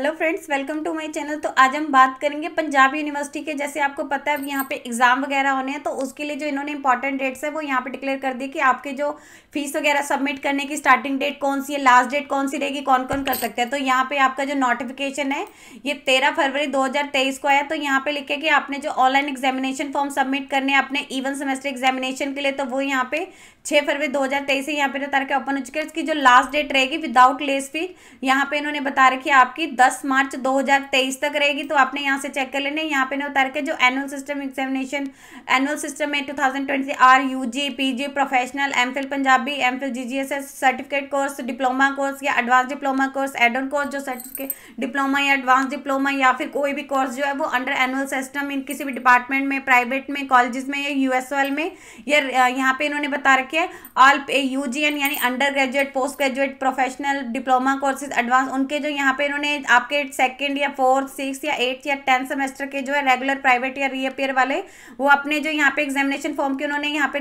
hello friends welcome to my channel तो आज हम बात करेंगे पंजाब यूनिवर्सिटी के जैसे आपको पता है अब यहाँ पे एग्ज़ाम वगैरह होने हैं तो उसके लिए जो इन्होंने इंपॉर्टेंट डेट्स है वो यहाँ पे डिक्लेयर कर दी कि आपके जो फीस वगैरह सबमिट करने की स्टार्टिंग डेट कौन सी है लास्ट डेट कौन सी रहेगी कौन कौन कर सकते हैं तो यहाँ पे आपका जो नोटिफिकेशन है ये तेरह फरवरी दो को आया तो यहाँ पे लिखे कि आपने जो ऑनलाइन एग्जामिनेशन फॉर्म सबमिट करने अपने इवन सेमेस्टर एग्जामिनेशन के लिए तो वो यहाँ पे छः फरवरी दो हज़ार तेईस से यहाँ पे तारीख ओपन हो चुकी है इसकी जो लास्ट डेट रहेगी विदाउट लेस फी यहाँ पे इन्होंने बता रखी है आपकी दस दस मार्च 2023 तक रहेगी तो आपने यहाँ से चेक कर लेना यहाँ पे नौ तारीख है जो annual system examination annual system में two thousand twenty R U G P G professional M Phil Punjabi M Phil G G S S certificate course diploma course या advance diploma course add on course जो certificate diploma या advance diploma या फिर कोई भी course जो है वो अंडर एनुअल सिस्टम इन किसी भी डिपार्टमेंट में प्राइवेट में कॉलेज में या यू में या यहाँ पे इन्होंने बता रखे हैं ऑल यू जी एन यानी under graduate post graduate professional diploma courses advance उनके जो यहाँ पे इन्होंने आपके सेकेंड या फोर्थ सिक्स या एट्थ या टेंथ सेमेस्टर के जो है रेगुलर प्राइवेट या रीअपेयर वाले वो अपने जो यहाँ पे एग्जामिनेशन फॉर्म के उन्होंने यहाँ पे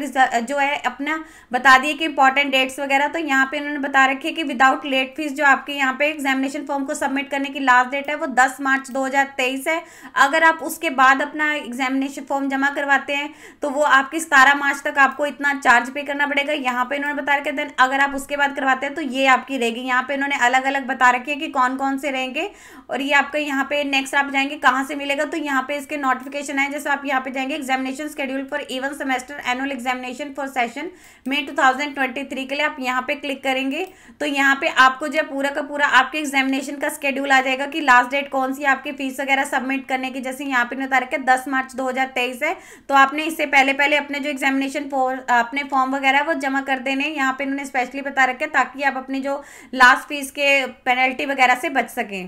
जो है अपना बता दिए कि इंपॉर्टेंट डेट्स वगैरह तो यहाँ पे उन्होंने बता रखे कि विदाउट लेट फीस जो आपके यहाँ पे एग्जामिनेशन फॉर्म को सबमिट करने की लास्ट डेट है वो दस मार्च दो है अगर आप उसके बाद अपना एग्जामिनेशन फॉर्म जमा करवाते हैं तो वो आपके सतारह मार्च तक आपको इतना चार्ज पे करना पड़ेगा यहाँ पे इन्होंने बता रखे देन अगर आप उसके बाद करवाते हैं तो ये आपकी रहेगी यहाँ पे इन्होंने अलग अलग बता रखी है कि कौन कौन से रहेंगे और ये आपका यहाँ पे नेक्स्ट आप जाएंगे कहाँ से मिलेगा तो यहाँ पे इसके नोटिफिकेशन है जैसे आप यहाँ पे जाएंगे examination schedule for even semester annual examination for session May two के लिए आप यहाँ पे क्लिक करेंगे तो यहाँ पे आपको जो पूरा का पूरा आपके एग्जामिनेशन का स्केड्यूल आ जाएगा कि लास्ट डेट कौन सी आपकी फीस वगैरह सबमिट करने की जैसे यहाँ पे तारीख है दस मार्च दो है तो आपने इससे पहले पहले अपने जो एग्जामिनेशन अपने फॉर्म वगैरह वो जमा कर देने यहाँ पे इन्होंने स्पेशली बता रखे ताकि आप अपनी जो लास्ट फीस के पेनल्टी वगैरह से बच सकें